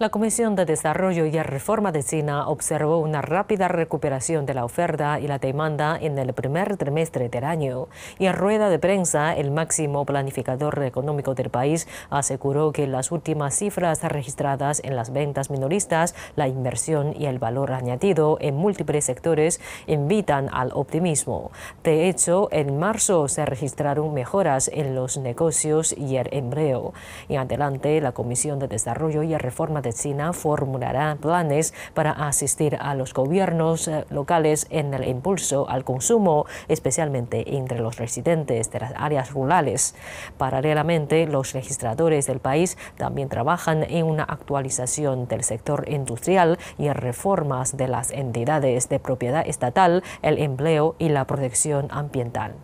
La Comisión de Desarrollo y Reforma de China observó una rápida recuperación de la oferta y la demanda en el primer trimestre del año. Y en rueda de prensa, el máximo planificador económico del país aseguró que las últimas cifras registradas en las ventas minoristas, la inversión y el valor añadido en múltiples sectores invitan al optimismo. De hecho, en marzo se registraron mejoras en los negocios y el empleo. Y adelante, la Comisión de Desarrollo y Reforma China formulará planes para asistir a los gobiernos eh, locales en el impulso al consumo, especialmente entre los residentes de las áreas rurales. Paralelamente, los registradores del país también trabajan en una actualización del sector industrial y en reformas de las entidades de propiedad estatal, el empleo y la protección ambiental.